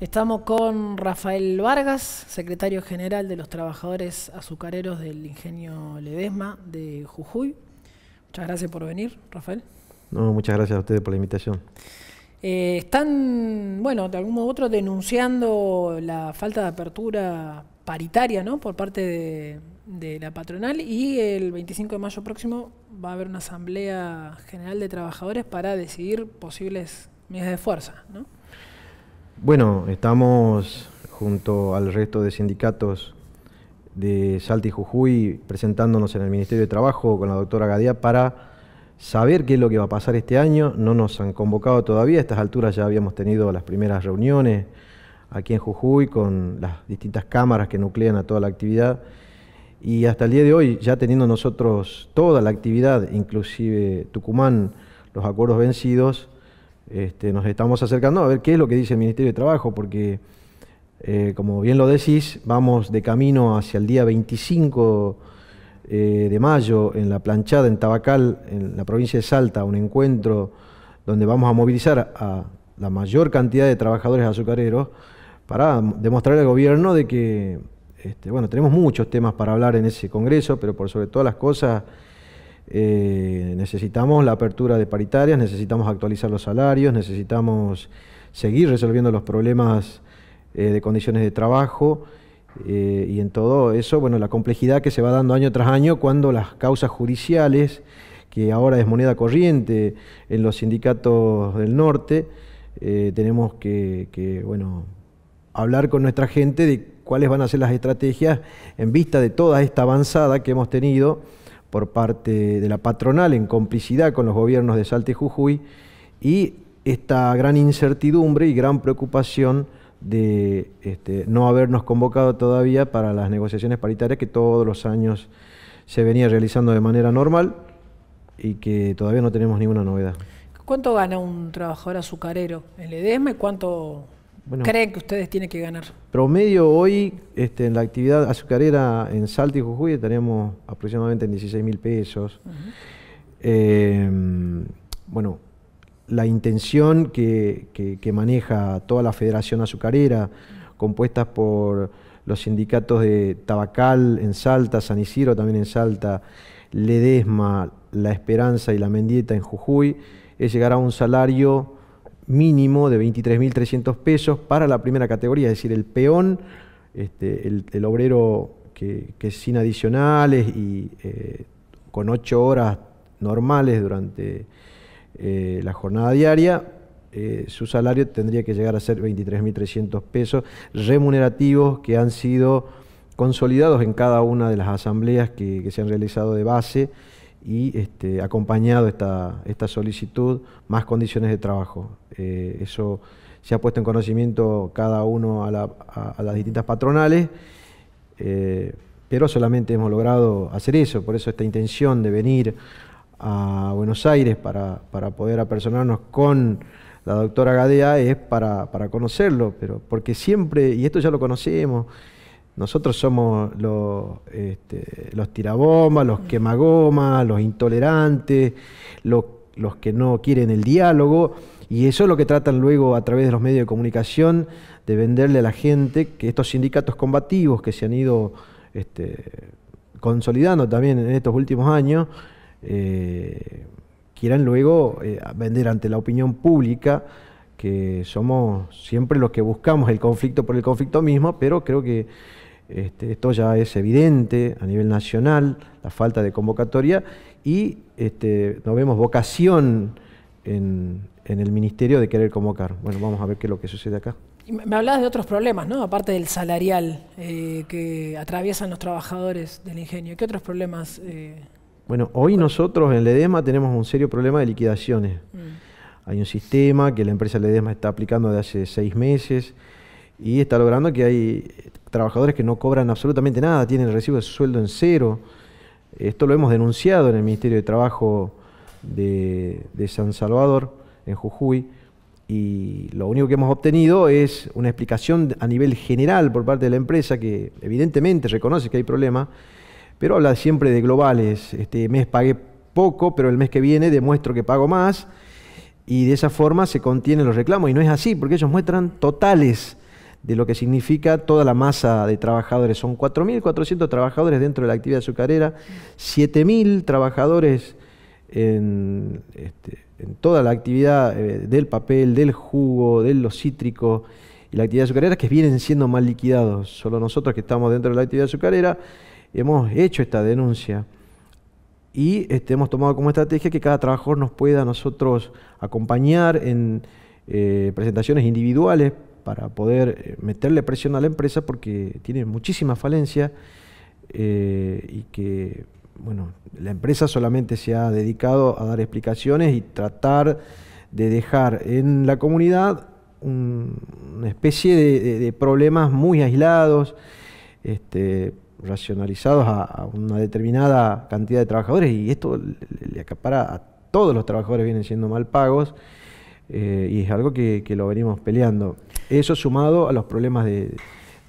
Estamos con Rafael Vargas, secretario general de los trabajadores azucareros del ingenio Ledesma de Jujuy. Muchas gracias por venir, Rafael. No, muchas gracias a ustedes por la invitación. Eh, están, bueno, de algún modo u otro denunciando la falta de apertura paritaria, Por parte de, de la patronal y el 25 de mayo próximo va a haber una asamblea general de trabajadores para decidir posibles medidas de fuerza, ¿no? Bueno, estamos junto al resto de sindicatos de Salta y Jujuy presentándonos en el Ministerio de Trabajo con la doctora Gadía para saber qué es lo que va a pasar este año. No nos han convocado todavía, a estas alturas ya habíamos tenido las primeras reuniones aquí en Jujuy con las distintas cámaras que nuclean a toda la actividad. Y hasta el día de hoy, ya teniendo nosotros toda la actividad, inclusive Tucumán, los acuerdos vencidos, este, nos estamos acercando a ver qué es lo que dice el Ministerio de Trabajo, porque eh, como bien lo decís, vamos de camino hacia el día 25 eh, de mayo en la planchada en Tabacal, en la provincia de Salta, un encuentro donde vamos a movilizar a la mayor cantidad de trabajadores azucareros para demostrar al gobierno de que, este, bueno, tenemos muchos temas para hablar en ese Congreso, pero por sobre todas las cosas eh, necesitamos la apertura de paritarias, necesitamos actualizar los salarios, necesitamos seguir resolviendo los problemas eh, de condiciones de trabajo eh, y en todo eso, bueno, la complejidad que se va dando año tras año cuando las causas judiciales, que ahora es moneda corriente en los sindicatos del norte, tenemos que, que, bueno, hablar con nuestra gente de cuáles van a ser las estrategias en vista de toda esta avanzada que hemos tenido por parte de la patronal en complicidad con los gobiernos de Salta y Jujuy y esta gran incertidumbre y gran preocupación de este, no habernos convocado todavía para las negociaciones paritarias que todos los años se venía realizando de manera normal y que todavía no tenemos ninguna novedad. ¿Cuánto gana un trabajador azucarero en Ledesma y cuánto ¿Creen que ustedes tienen que ganar? Promedio hoy, este, en la actividad azucarera en Salta y Jujuy, tenemos aproximadamente en 16 mil pesos. Em, bueno, la intención que, maneja toda la Federación Azucarera, compuesta por los sindicatos de Tabacal en Salta, San Isidro también en Salta, Ledesma, La Esperanza y La Mendieta en Jujuy, es llegar a un salario mínimo de 23.300 pesos para la primera categoría, es decir, el peón, este, el, obrero que, es sin adicionales y eh, con ocho horas normales durante eh, la jornada diaria, eh, su salario tendría que llegar a ser 23.300 pesos remunerativos que han sido consolidados en cada una de las asambleas que se han realizado de base y este, acompañado esta, esta solicitud, más condiciones de trabajo. Eh, eso se ha puesto en conocimiento cada uno a, las distintas patronales, eh, pero solamente hemos logrado hacer eso, por eso esta intención de venir a Buenos Aires para, para poder apersonarnos con la doctora Gadea es para, para conocerlo, pero porque siempre, y esto ya lo conocemos, nosotros somos los, este, los tirabombas, los quemagomas, los intolerantes, los, que no quieren el diálogo. Y eso es lo que tratan luego a través de los medios de comunicación de venderle a la gente que estos sindicatos combativos que se han ido este, consolidando también en estos últimos años, eh, quieran luego eh, vender ante la opinión pública que somos siempre los que buscamos el conflicto por el conflicto mismo, pero creo que este, esto ya es evidente a nivel nacional, la falta de convocatoria, y este, no vemos vocación en, el ministerio de querer convocar. Bueno, vamos a ver qué es lo que sucede acá. Me hablabas de otros problemas, ¿no? Aparte del salarial eh, que atraviesan los trabajadores del ingenio. ¿Qué otros problemas? Eh? Bueno, hoy nosotros en Ledesma tenemos un serio problema de liquidaciones. Mm. Hay un sistema que la empresa Ledesma está aplicando de hace seis meses y está logrando que hay trabajadores que no cobran absolutamente nada, tienen el recibo de sueldo en cero. Esto lo hemos denunciado en el Ministerio de Trabajo de, San Salvador, en Jujuy, y lo único que hemos obtenido es una explicación a nivel general por parte de la empresa que evidentemente reconoce que hay problema, pero habla siempre de globales. Este mes pagué poco, pero el mes que viene demuestro que pago más y de esa forma se contienen los reclamos y no es así porque ellos muestran totales de lo que significa toda la masa de trabajadores. Son 4.400 trabajadores dentro de la actividad azucarera, 7.000 trabajadores este, en, toda la actividad eh, del papel, del jugo, de los cítricos y la actividad azucarera que vienen siendo mal liquidados. Solo nosotros que estamos dentro de la actividad azucarera hemos hecho esta denuncia y este, hemos tomado como estrategia que cada trabajador nos pueda nosotros acompañar en eh, presentaciones individuales para poder eh, meterle presión a la empresa porque tiene muchísima falencia eh, y que la empresa solamente se ha dedicado a dar explicaciones y tratar de dejar en la comunidad una especie de, problemas muy aislados, este, racionalizados a, una determinada cantidad de trabajadores y esto le, le acapara a todos los trabajadores, vienen siendo mal pagos y es algo que, que, lo venimos peleando. Eso sumado a los problemas de,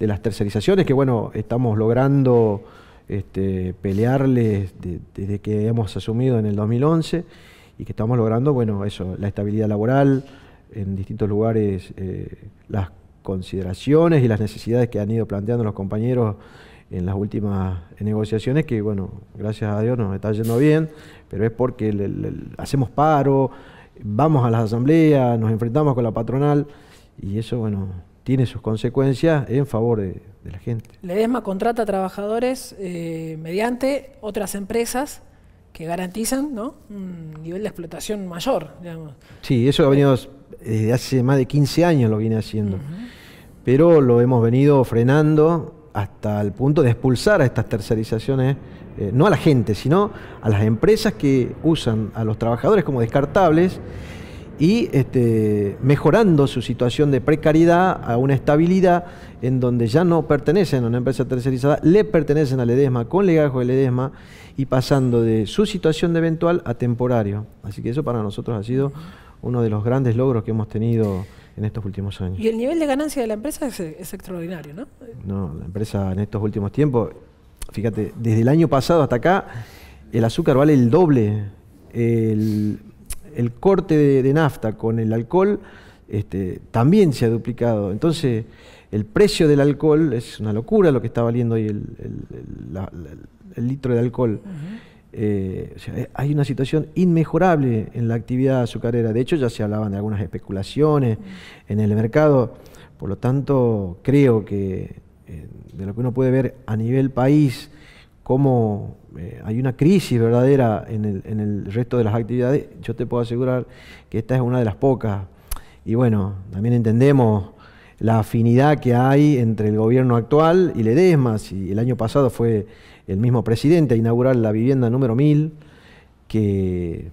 las tercerizaciones, que bueno, estamos logrando este, pelearles desde que hemos asumido en el 2011 y que estamos logrando, bueno, eso, la estabilidad laboral en distintos lugares, eh, las consideraciones y las necesidades que han ido planteando los compañeros en las últimas negociaciones, que bueno, gracias a Dios nos está yendo bien, pero es porque hacemos paro, vamos a las asambleas, nos enfrentamos con la patronal y eso, bueno, tiene sus consecuencias en favor de, la gente. Ledesma contrata trabajadores eh, mediante otras empresas que garantizan un nivel de explotación mayor. Sí, eso ha venido eh. desde hace más de 15 años lo viene haciendo, pero lo hemos venido frenando hasta el punto de expulsar a estas tercerizaciones eh, no a la gente, sino a las empresas que usan a los trabajadores como descartables y este, mejorando su situación de precariedad a una estabilidad en donde ya no pertenecen a una empresa tercerizada, le pertenecen al EDESMA con legajo del EDESMA y pasando de su situación de eventual a temporario. Así que eso para nosotros ha sido uno de los grandes logros que hemos tenido en estos últimos años. Y el nivel de ganancia de la empresa es, es extraordinario, ¿no? No, la empresa en estos últimos tiempos fíjate, desde el año pasado hasta acá, el azúcar vale el doble. El, corte de, nafta con el alcohol este, también se ha duplicado. Entonces, el precio del alcohol es una locura lo que está valiendo hoy el, litro de alcohol. Eh, eh, hay una situación inmejorable en la actividad azucarera. De hecho, ya se hablaban de algunas especulaciones en el mercado. Por lo tanto, creo que de lo que uno puede ver a nivel país, cómo eh, hay una crisis verdadera en el, resto de las actividades, yo te puedo asegurar que esta es una de las pocas. Y bueno, también entendemos la afinidad que hay entre el gobierno actual y Ledesma. Si el año pasado fue el mismo presidente a inaugurar la vivienda número 1000, que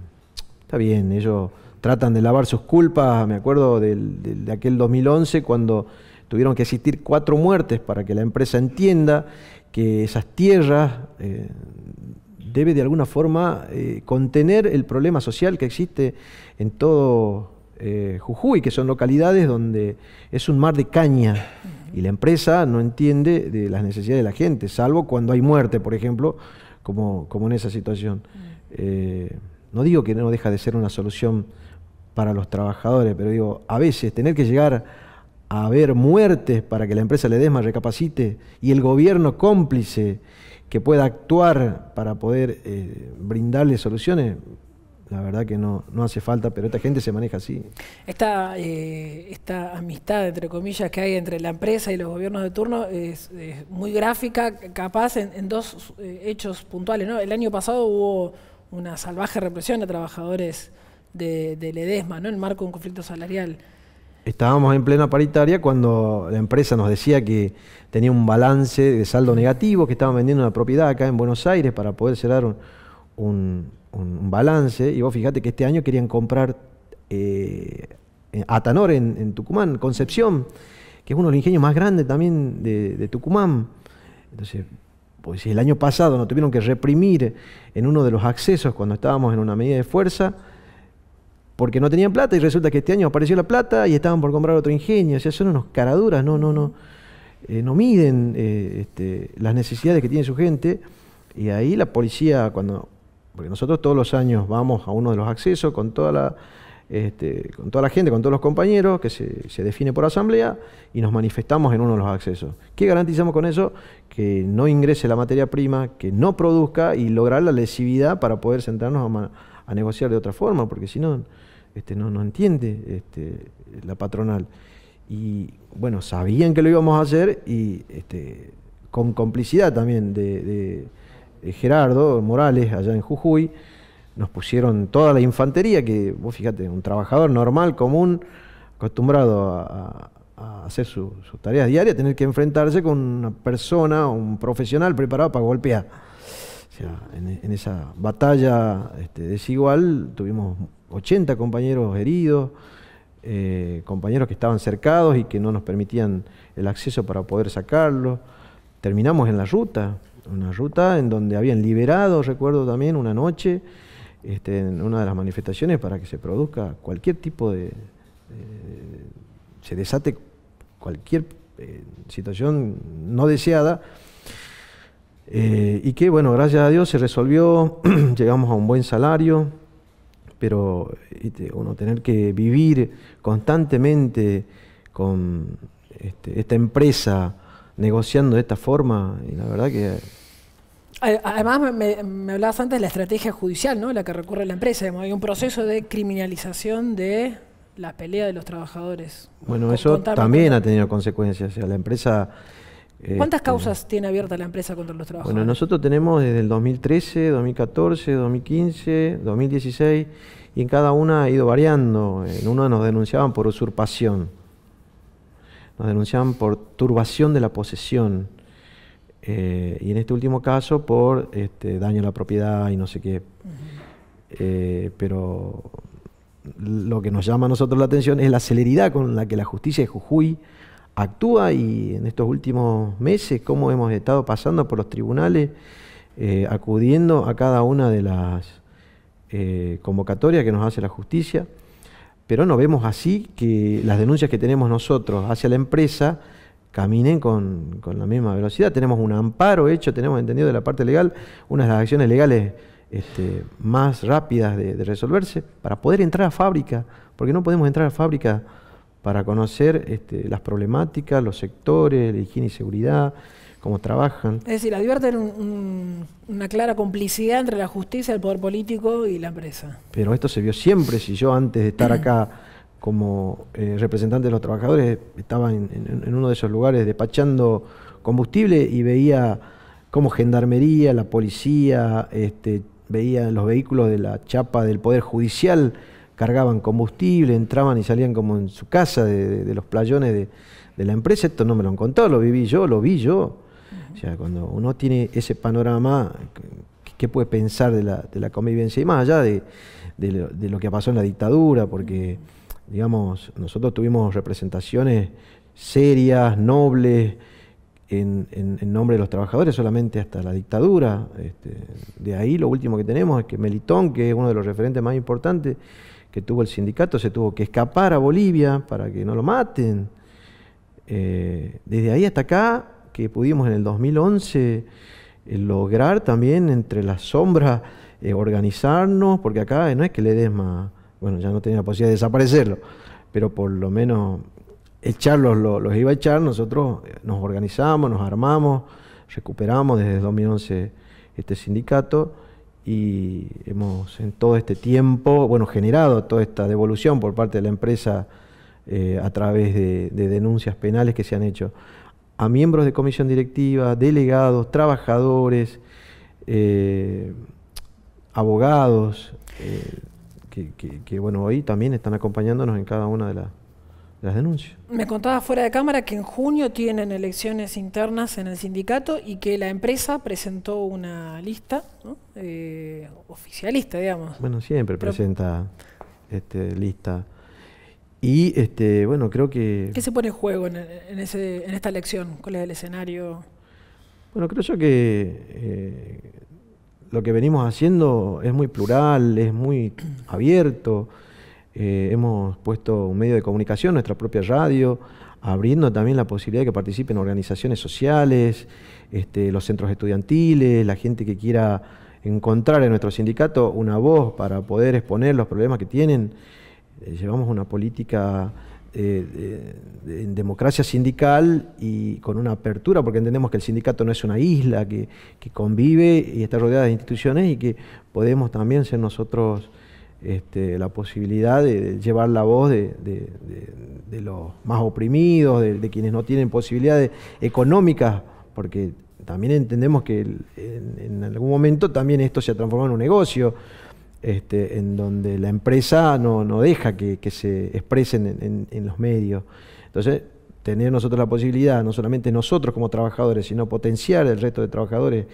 está bien, ellos tratan de lavar sus culpas. Me acuerdo de aquel 2011 cuando tuvieron que existir cuatro muertes para que la empresa entienda que esas tierras eh, debe de alguna forma eh, contener el problema social que existe en todo eh, Jujuy, que son localidades donde es un mar de caña y la empresa no entiende de las necesidades de la gente, salvo cuando hay muerte, por ejemplo, como, como en esa situación. Mm. no digo que no deja de ser una solución para los trabajadores, pero digo, a veces tener que llegar a haber muertes para que la empresa Ledesma recapacite y el gobierno cómplice que pueda actuar para poder eh, brindarle soluciones, la verdad que no, hace falta, pero esta gente se maneja así. Esta, eh, esta amistad, entre comillas, que hay entre la empresa y los gobiernos de turno es, muy gráfica, capaz en, dos eh, hechos puntuales. ¿no? El año pasado hubo una salvaje represión a trabajadores de, de Ledesma, ¿no? en marco de un conflicto salarial estábamos en plena paritaria cuando la empresa nos decía que tenía un balance de saldo negativo, que estaban vendiendo una propiedad acá en Buenos Aires para poder cerrar un, balance. Y vos fijate que este año querían comprar eh, Atanor en, Tucumán, Concepción, que es uno de los ingenios más grandes también de, Tucumán. Entonces, pues el año pasado nos tuvieron que reprimir en uno de los accesos cuando estábamos en una medida de fuerza, porque no tenían plata y resulta que este año apareció la plata y estaban por comprar otro ingenio. O sea, son unos caraduras, no, no, no. Eh, no miden eh, este, las necesidades que tiene su gente. Y ahí la policía, cuando. Porque nosotros todos los años vamos a uno de los accesos con toda la. Este, con toda la gente, con todos los compañeros, que se, define por asamblea, y nos manifestamos en uno de los accesos. ¿Qué garantizamos con eso? Que no ingrese la materia prima, que no produzca y lograr la lesividad para poder sentarnos a negociar de otra forma, porque si no, este, no, no entiende este, la patronal. Y bueno, sabían que lo íbamos a hacer y este, con complicidad también de, Gerardo Morales allá en Jujuy, nos pusieron toda la infantería, que vos fíjate, un trabajador normal, común, acostumbrado a, hacer sus tareas diarias, tener que enfrentarse con una persona, un profesional preparado para golpear en, esa batalla este, desigual tuvimos 80 compañeros heridos, eh, compañeros que estaban cercados y que no nos permitían el acceso para poder sacarlos. Terminamos en la ruta, una ruta en donde habían liberado, recuerdo también, una noche, este, en una de las manifestaciones para que se produzca cualquier tipo de... se desate cualquier eh, situación no deseada eh, y que bueno, gracias a Dios se resolvió, llegamos a un buen salario, pero uno tener que vivir constantemente con este, esta empresa negociando de esta forma, y la verdad que... Además, me, hablabas antes de la estrategia judicial, ¿no? La que recurre la empresa. Hay un proceso de criminalización de la pelea de los trabajadores. Bueno, eso también ha tenido consecuencias. la empresa este, ¿Cuántas causas tiene abierta la empresa contra los trabajadores? Bueno, nosotros tenemos desde el 2013, 2014, 2015, 2016, y en cada una ha ido variando. En una nos denunciaban por usurpación, nos denunciaban por turbación de la posesión, eh, y en este último caso por este, daño a la propiedad y no sé qué. Eh, pero lo que nos llama a nosotros la atención es la celeridad con la que la justicia de Jujuy actúa y en estos últimos meses como hemos estado pasando por los tribunales, eh, acudiendo a cada una de las eh, convocatorias que nos hace la justicia, pero no vemos así que las denuncias que tenemos nosotros hacia la empresa caminen con, la misma velocidad. Tenemos un amparo hecho, tenemos entendido de la parte legal, una de las acciones legales este, más rápidas de resolverse para poder entrar a fábrica, porque no podemos entrar a fábrica para conocer este, las problemáticas, los sectores, la higiene y seguridad, cómo trabajan. Es decir, advierten una clara complicidad entre la justicia, el poder político y la empresa. Pero esto se vio siempre, si yo antes de estar acá como eh, representante de los trabajadores estaba en, uno de esos lugares despachando combustible y veía cómo gendarmería, la policía, este, veía los vehículos de la chapa del Poder Judicial cargaban combustible, entraban y salían como en su casa de, los playones de, la empresa. Esto no me lo han contado, lo viví yo, lo vi yo. O sea, cuando uno tiene ese panorama, ¿qué puede pensar de la, convivencia? Y más allá de, lo, de lo que pasó en la dictadura, porque, digamos, nosotros tuvimos representaciones serias, nobles, en, nombre de los trabajadores, solamente hasta la dictadura. Este, de ahí lo último que tenemos es que Melitón, que es uno de los referentes más importantes, que tuvo el sindicato, se tuvo que escapar a Bolivia para que no lo maten. Eh, desde ahí hasta acá, que pudimos en el 2011 eh, lograr también entre las sombras eh, organizarnos, porque acá no es que le más bueno, ya no tenía la posibilidad de desaparecerlo, pero por lo menos echarlos los, los iba a echar, nosotros nos organizamos, nos armamos, recuperamos desde el 2011 este sindicato y hemos en todo este tiempo, bueno, generado toda esta devolución por parte de la empresa eh, a través de, denuncias penales que se han hecho a miembros de comisión directiva, delegados, trabajadores, eh, abogados, eh, que, que, bueno, hoy también están acompañándonos en cada una de las denuncias. Me contaba fuera de cámara que en junio tienen elecciones internas en el sindicato y que la empresa presentó una lista eh, oficialista, digamos. Bueno, siempre presenta este, lista. Y este, bueno, creo que... ¿Qué se pone en juego en, ese, en esta elección? ¿Cuál es el escenario? Bueno, creo yo que eh, lo que venimos haciendo es muy plural, es muy abierto. Eh, hemos puesto un medio de comunicación, nuestra propia radio, abriendo también la posibilidad de que participen organizaciones sociales, este, los centros estudiantiles, la gente que quiera encontrar en nuestro sindicato una voz para poder exponer los problemas que tienen. Eh, llevamos una política eh, en democracia sindical y con una apertura, porque entendemos que el sindicato no es una isla que convive y está rodeada de instituciones y que podemos también ser nosotros este, la posibilidad de llevar la voz de, los más oprimidos, de, quienes no tienen posibilidades económicas, porque también entendemos que en, algún momento también esto se ha transformado en un negocio, este, en donde la empresa no, deja que, se expresen en, en los medios. Entonces, tener nosotros la posibilidad, no solamente nosotros como trabajadores, sino potenciar el resto de trabajadores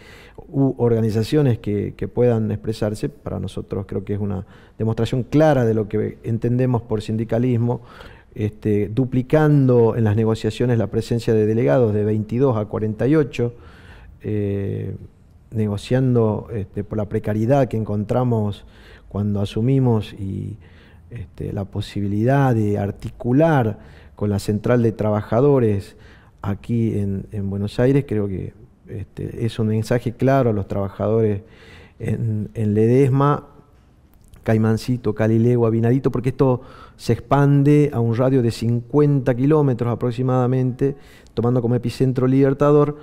u organizaciones que, puedan expresarse, para nosotros creo que es una demostración clara de lo que entendemos por sindicalismo, este, duplicando en las negociaciones la presencia de delegados de 22 a 48. Eh, negociando este, por la precariedad que encontramos cuando asumimos y este, la posibilidad de articular con la central de trabajadores aquí en, Buenos Aires, creo que este, es un mensaje claro a los trabajadores en, Ledesma, Caimancito, Calilegua, Vinadito, porque esto se expande a un radio de 50 kilómetros aproximadamente, tomando como epicentro Libertador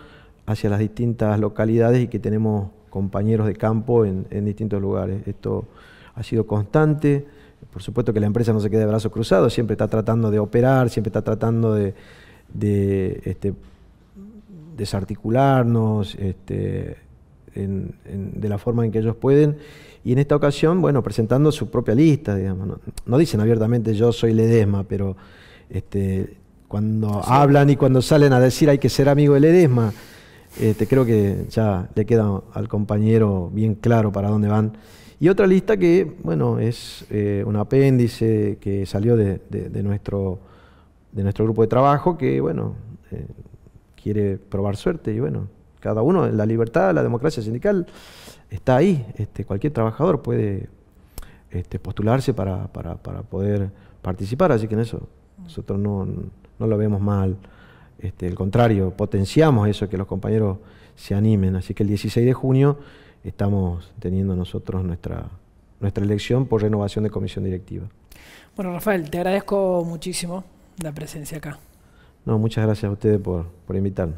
hacia las distintas localidades y que tenemos compañeros de campo en distintos lugares. Esto ha sido constante por supuesto que la empresa no se queda de brazos cruzados, siempre está tratando de operar, siempre está tratando de, este, desarticularnos este, de la forma en que ellos pueden. Y en esta ocasión, bueno, presentando su propia lista, digamos. No, dicen abiertamente yo soy Ledesma, pero este, cuando hablan y cuando salen a decir hay que ser amigo de Ledesma, creo que ya le queda al compañero bien claro para dónde van. Y otra lista que, bueno, es eh, un apéndice que salió de, nuestro, de nuestro grupo de trabajo que, bueno, eh, quiere probar suerte y, bueno, cada uno, la libertad, la democracia sindical está ahí. Este, cualquier trabajador puede este, postularse para, poder participar, así que en eso nosotros no, lo vemos mal. Este, al contrario, potenciamos eso, que los compañeros se animen. Así que el 16 de junio estamos teniendo nosotros nuestra, nuestra elección por renovación de comisión directiva. Bueno, Rafael, te agradezco muchísimo la presencia acá. No, muchas gracias a ustedes por, por invitarme.